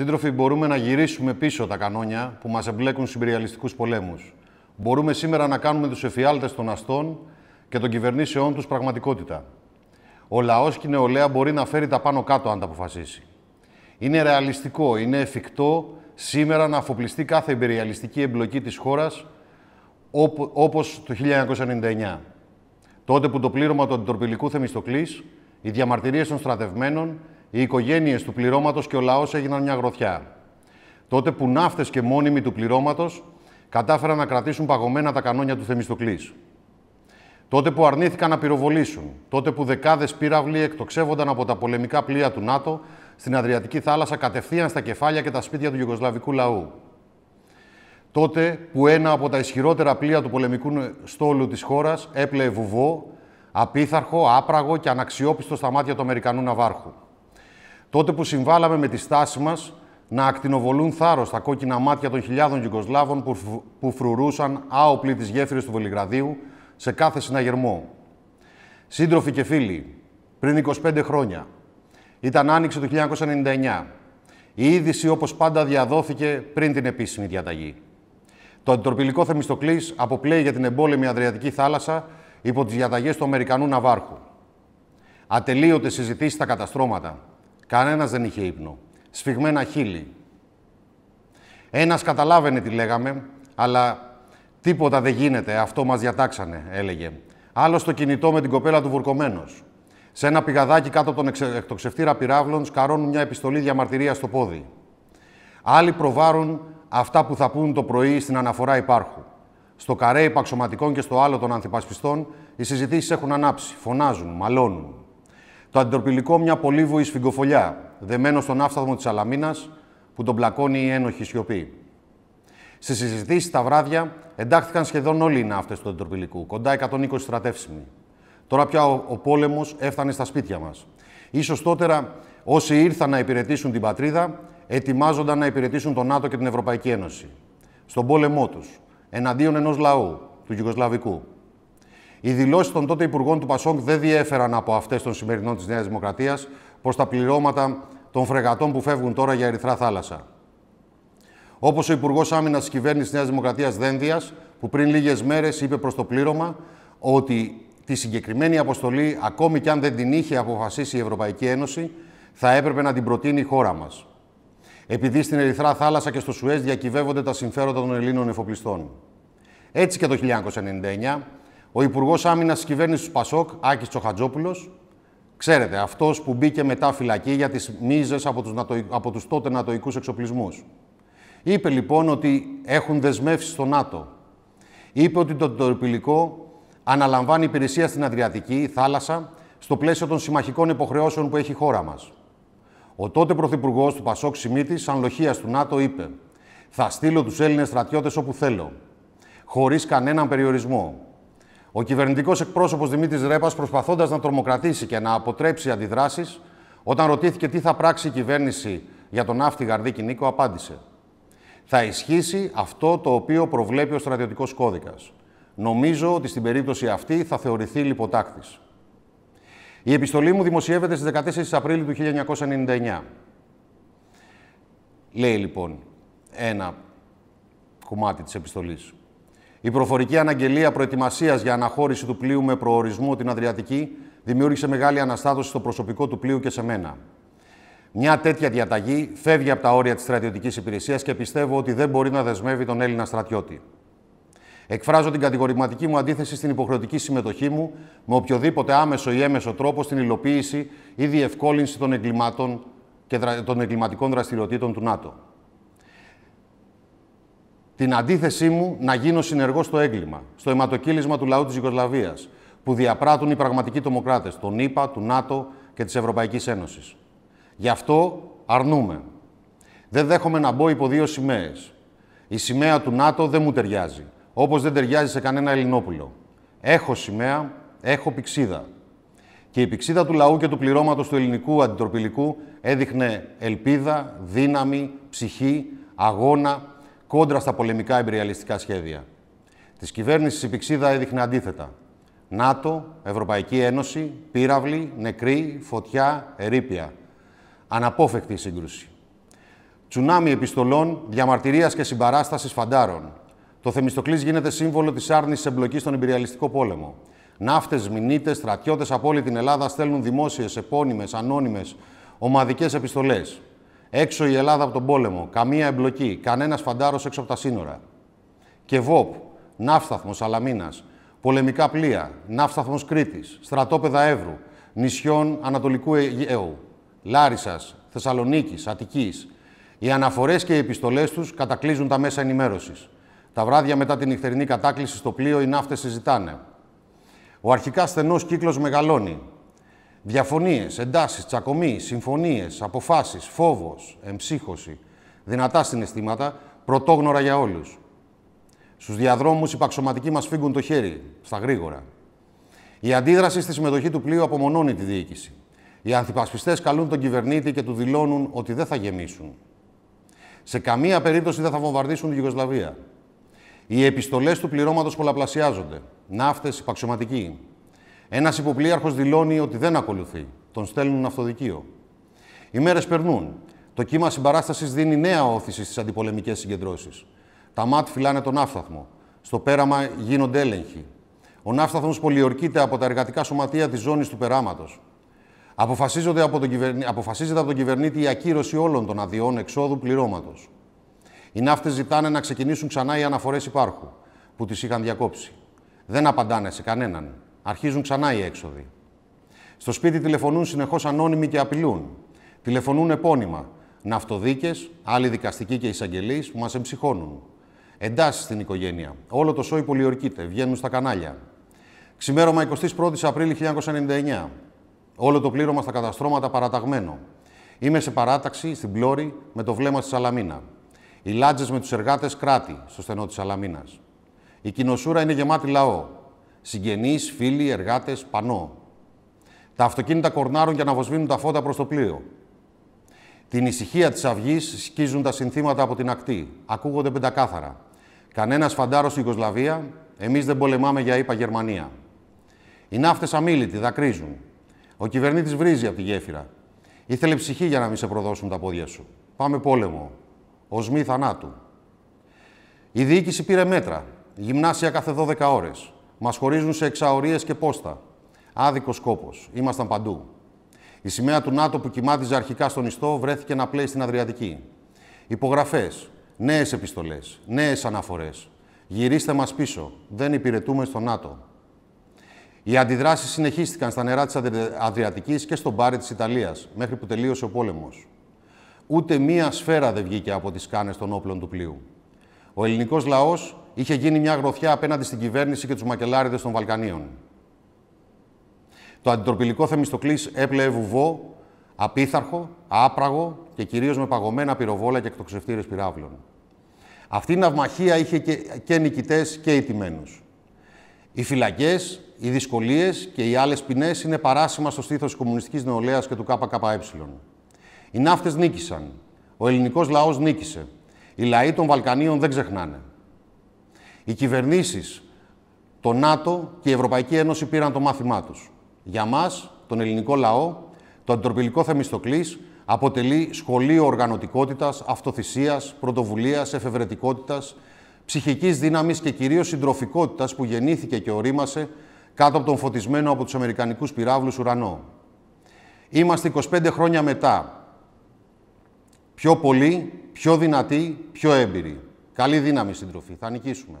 Σύντροφοι, μπορούμε να γυρίσουμε πίσω τα κανόνια που μας εμπλέκουν στους υπεριαλιστικούς πολέμους. Μπορούμε σήμερα να κάνουμε τους εφιάλτες των αστών και των κυβερνήσεών τους πραγματικότητα. Ο λαός και η νεολαία μπορεί να φέρει τα πάνω κάτω αν τα αποφασίσει. Είναι ρεαλιστικό, είναι εφικτό σήμερα να αφοπλιστεί κάθε υπεριαλιστική εμπλοκή της χώρας όπως το 1999. Τότε που το πλήρωμα του αντιτορπιλικού Θεμιστοκλής, οι διαμαρτυρίες των στρατευμένων οι οικογένειες του πληρώματος και ο λαός έγιναν μια γροθιά. Τότε που ναύτες και μόνιμοι του πληρώματος κατάφεραν να κρατήσουν παγωμένα τα κανόνια του Θεμιστοκλής. Τότε που αρνήθηκαν να πυροβολήσουν, τότε που δεκάδες πύραυλοι εκτοξεύονταν από τα πολεμικά πλοία του ΝΑΤΟ στην Αδριατική θάλασσα κατευθείαν στα κεφάλια και τα σπίτια του Ιουγκοσλαβικού λαού. Τότε που ένα από τα ισχυρότερα πλοία του πολεμικού στόλου της χώρας έπλεε βουβό, απίθαρχο, άπραγο και αναξιόπιστο στα μάτια του Αμερικανού ναυάρχου. Τότε που συμβάλαμε με τη στάση μας να ακτινοβολούν θάρρος τα κόκκινα μάτια των χιλιάδων Γιουγκοσλάβων που, φρουρούσαν άοπλοι τι γέφυρε του Βελιγραδίου σε κάθε συναγερμό. Σύντροφοι και φίλοι, πριν 25 χρόνια, ήταν άνοιξη του 1999. Η είδηση, όπως πάντα, διαδόθηκε πριν την επίσημη διαταγή. Το αντιτροπηλικό Θεμιστοκλής αποπλέει για την εμπόλεμη Αδριατική θάλασσα υπό τις διαταγές του Αμερικανού Ναυάρχου. Ατελείωτες συζητήσεις στα καταστρώματα, Κανένας δεν είχε ύπνο. Σφιγμένα χείλη. Ένας καταλάβαινε τι λέγαμε, αλλά τίποτα δεν γίνεται, αυτό μας διατάξανε, έλεγε. Άλλος στο κινητό με την κοπέλα του βουρκωμένος. Σε ένα πηγαδάκι κάτω από τον εκτοξευτήρα πυράβλων σκαρώνουν μια επιστολή διαμαρτυρία στο πόδι. Άλλοι προβάρουν αυτά που θα πούν το πρωί στην αναφορά υπάρχου. Στο καρέ υπαξωματικών και στο άλλο των ανθυπασπιστών, οι συζητήσεις έχουν ανάψει, φωνάζουν, μαλώνουν. Το αντιτροπηλικό μια πολύβοη σφιγκοφολιά, δεμένο στον άφθαδμο της Αλαμίνας, που τον πλακώνει η ένοχη σιωπή. Στις συζητήσεις τα βράδια εντάχθηκαν σχεδόν όλοι οι ναύτες του αντιτροπηλικού, κοντά 120 στρατεύσιμοι. Τώρα πια ο, ο πόλεμος έφτανε στα σπίτια μας. σω τότε όσοι ήρθαν να υπηρετήσουν την πατρίδα, ετοιμάζονταν να υπηρετήσουν τον ΝΑΤΟ και την Ευρωπαϊκή Ένωση. Στον πόλεμό τους, εναντίον ενός λαού, του Γιουγκοσλαβικού. Οι δηλώσεις των τότε υπουργών του Πασόκ δεν διέφεραν από αυτές των σημερινών της Νέας Δημοκρατίας προς τα πληρώματα των φρεγατών που φεύγουν τώρα για Ερυθρά Θάλασσα. Όπως ο Υπουργός Άμυνας της κυβέρνησης Νέας Δημοκρατίας Δένδιας, που πριν λίγες μέρες είπε προς το πλήρωμα ότι τη συγκεκριμένη αποστολή, ακόμη κι αν δεν την είχε αποφασίσει η Ευρωπαϊκή Ένωση, θα έπρεπε να την προτείνει η χώρα μας. Επειδή στην Ερυθρά Θάλασσα και στο Σουέζ διακυβεύονται τα συμφέροντα των Ελλήνων εφοπλιστών. Έτσι και το 1999, ο Υπουργός Άμυνας της κυβέρνησης του Πασόκ, Άκης Τσοχατζόπουλος, ξέρετε, αυτός που μπήκε μετά φυλακή για τις μίζες από τους τότε νατοικού εξοπλισμούς. Είπε λοιπόν ότι έχουν δεσμεύσεις στο ΝΑΤΟ. Είπε ότι το τορπιλικό αναλαμβάνει υπηρεσία στην Αδριατική θάλασσα στο πλαίσιο των συμμαχικών υποχρεώσεων που έχει η χώρα μας. Ο τότε πρωθυπουργός του Πασόκ Σιμίτης, σαν λοχεία του ΝΑΤΟ, είπε: Θα στείλω τους Έλληνες στρατιώτες όπου θέλω, χωρίς κανέναν περιορισμό. Ο κυβερνητικός εκπρόσωπος Δημήτρης Ρέπας, προσπαθώντας να τρομοκρατήσει και να αποτρέψει αντιδράσεις, όταν ρωτήθηκε τι θα πράξει η κυβέρνηση για τον ναύτη Γαρδίκη Νίκο, απάντησε. Θα ισχύσει αυτό το οποίο προβλέπει ο στρατιωτικός κώδικας. Νομίζω ότι στην περίπτωση αυτή θα θεωρηθεί λιποτάκτης. Η επιστολή μου δημοσιεύεται στις 14 Απρίλη του 1999. Λέει λοιπόν ένα κομμάτι της επιστολής. Η προφορική αναγγελία προετοιμασίας για αναχώρηση του πλοίου με προορισμό την Αδριατική δημιούργησε μεγάλη αναστάτωση στο προσωπικό του πλοίου και σε μένα. Μια τέτοια διαταγή φεύγει από τα όρια της στρατιωτικής υπηρεσίας και πιστεύω ότι δεν μπορεί να δεσμεύει τον Έλληνα στρατιώτη. Εκφράζω την κατηγορηματική μου αντίθεση στην υποχρεωτική συμμετοχή μου με οποιοδήποτε άμεσο ή έμεσο τρόπο στην υλοποίηση ή διευκόλυνση των εγκλημάτων και των εγκληματικών δραστηριοτήτων του ΝΑΤΟ την αντίθεσή μου να γίνω συνεργός στο έγκλημα, στο αιματοκύλισμα του λαού της Ιγκοσλαβίας, που διαπράττουν οι πραγματικοί τομοκράτε, τον ΙΠΑ, του ΝΑΤΟ και της Ευρωπαϊκής Ένωσης. Γι' αυτό αρνούμε. Δεν δέχομαι να μπω υπό δύο σημαίες. Η σημαία του ΝΑΤΟ δεν μου ταιριάζει, όπως δεν ταιριάζει σε κανένα Ελληνόπουλο. Έχω σημαία, έχω πηξίδα. Και η πηξίδα του λαού και του πληρώματος του ελληνικού αντιτροπηλικού έδειχνε ελπίδα, δύναμη, ψυχή, αγώνα κόντρα στα πολεμικά εμπειριαλιστικά σχέδια. Της κυβέρνησης η Πηξίδα έδειχνε αντίθετα. ΝΑΤΟ, Ευρωπαϊκή Ένωση, πύραυλοι, νεκροί, φωτιά, ερήπια. Αναπόφευκτη η σύγκρουση. Τσουνάμι επιστολών, διαμαρτυρίας και συμπαράστασης φαντάρων. Το Θεμιστοκλής γίνεται σύμβολο της άρνησης εμπλοκής στον εμπειριαλιστικό πόλεμο. Ναύτες, μηνύτες, στρατιώτες από όλη την Ελλάδα στέλνουν δημόσιες, επώνυμες, ανώνυμες, ομαδικές επιστολές. Έξω η Ελλάδα από τον πόλεμο. Καμία εμπλοκή. Κανένας φαντάρος έξω από τα σύνορα. Και ΒΟΠ, ναύσταθμος Αλαμίνας, πολεμικά πλοία, ναύσταθμος Κρήτης, στρατόπεδα Εύρου, νησιών Ανατολικού Αιγαίου, Λάρισας, Θεσσαλονίκης, Αττικής. Οι αναφορές και οι επιστολές τους κατακλείζουν τα μέσα ενημέρωσης. Τα βράδια μετά την νυχτερινή κατάκληση στο πλοίο, οι ναύτες συζητάνε. Ο αρχικά στενός κύκλος μεγαλώνει. Διαφωνίες, εντάσεις, τσακωμοί, συμφωνίες, αποφάσεις, φόβος, εμψύχωση, δυνατά συναισθήματα, πρωτόγνωρα για όλους. Στους διαδρόμους οι παξωματικοί μας φύγουν το χέρι, στα γρήγορα. Η αντίδραση στη συμμετοχή του πλοίου απομονώνει τη διοίκηση. Οι ανθιπασπιστές καλούν τον κυβερνήτη και του δηλώνουν ότι δεν θα γεμίσουν. Σε καμία περίπτωση δεν θα βομβαρδίσουν τη Γιουγκοσλαβία. Οι επιστολές του πληρώματος πολλαπλασιάζονται. Ναύτες, παξιωματικοί. Ένα υποπλήρχο δηλώνει ότι δεν ακολουθεί. Τον στέλνουν αυτοδικείο. Οι μέρες περνούν. Το κύμα συμπαράστασης δίνει νέα όθηση στις αντιπολεμικές συγκεντρώσεις. Τα ΜΑΤ φυλάνε τον άφθαθμο. Στο πέραμα γίνονται έλεγχοι. Ο ναύσταθμο πολιορκείται από τα εργατικά σωματεία της ζώνης του περάματος. Αποφασίζεται από τον κυβερνήτη η ακύρωση όλων των αδειών εξόδου πληρώματος. Οι ναύτες ζητάνε να ξεκινήσουν ξανά οι αναφορές υπάρχου, που τις είχαν διακόψει. Δεν απαντάνε σε κανέναν. Αρχίζουν ξανά οι έξοδοι. Στο σπίτι τηλεφωνούν συνεχώς ανώνυμοι και απειλούν. Τηλεφωνούν επώνυμα. Ναυτοδίκες, άλλοι δικαστικοί και εισαγγελείς που μας εμψυχώνουν. Εντάσεις στην οικογένεια. Όλο το σόι πολιορκείται. Βγαίνουν στα κανάλια. Ξημέρωμα 21η Απρίλη 1999. Όλο το πλήρωμα στα καταστρώματα παραταγμένο. Είμαι σε παράταξη στην πλώρη με το βλέμμα στη Σαλαμίνα. Οι λάτζες με τους εργάτες κράτη στο στενό της Σαλαμίνας. Η κοινοσούρα είναι γεμάτη λαό συγγενείς, φίλοι, εργάτες, πανό. Τα αυτοκίνητα κορνάρουν για να βοσβήνουν τα φώτα προς το πλοίο. Την ησυχία της αυγής σκίζουν τα συνθήματα από την ακτή. Ακούγονται πεντακάθαρα. Κανένας φαντάρος στην Ιγκοσλαβία, εμείς δεν πολεμάμε για ΙΠΑ Γερμανία. Οι ναύτες αμήλυτοι δακρύζουν. Ο κυβερνήτης βρίζει από τη γέφυρα. Ήθελε ψυχή για να μην σε προδώσουν τα πόδια σου. Πάμε πόλεμο. Οσμή θανάτου. Η διοίκηση πήρε μέτρα. Γυμνάσια κάθε 12 ώρες. Μας χωρίζουν σε εξαωρίες και πόστα. Άδικος κόπο. Ήμασταν παντού. Η σημαία του ΝΑΤΟ που κοιμάτιζε αρχικά στον ιστό βρέθηκε να πλέει στην Αδριατική. Υπογραφές, νέες επιστολές, νέες αναφορές. Γυρίστε μας πίσω. Δεν υπηρετούμε στο ΝΑΤΟ. Οι αντιδράσεις συνεχίστηκαν στα νερά της Αδριατικής και στον πάρι της Ιταλίας, μέχρι που τελείωσε ο πόλεμος. Ούτε μία σφαίρα δεν βγήκε από τις κάνε των όπλων του πλοίου. Ο ελληνικός λαός είχε γίνει μια γροθιά απέναντι στην κυβέρνηση και τους μακελάριδες των Βαλκανίων. Το αντιτροπηλικό Θεμιστοκλής έπλεε βουβό, απίθαρχο, άπραγο και κυρίως με παγωμένα πυροβόλα και εκτοξευτήρες πυράβλων. Αυτή η ναυμαχία είχε και, και νικητές και ιτημένους. Οι φυλακές, οι δυσκολίες και οι άλλες ποινές είναι παράσημα στο στήθος της κομμουνιστικής νεολαίας και του ΚΚΕ. Οι ναύτες νίκησαν. Ο ελληνικός λαός νίκησε. Οι λαοί των Βαλκανίων δεν ξεχνάνε. Οι κυβερνήσεις, το ΝΑΤΟ και η Ευρωπαϊκή Ένωση πήραν το μάθημά τους. Για μας, τον ελληνικό λαό, το αντιτροπιλικό Θεμιστοκλής αποτελεί σχολείο οργανωτικότητας, αυτοθυσίας, πρωτοβουλίας, εφευρετικότητας, ψυχικής δύναμης και κυρίως συντροφικότητας που γεννήθηκε και ορίμασε κάτω από τον φωτισμένο από τους αμερικανικούς πυράβλους ουρανό. Είμαστε 25 χρόνια μετά. Πιο πολύ, πιο δυνατοί, πιο έμπειροι. Καλή δύναμη, συντροφή. Θα νικήσουμε.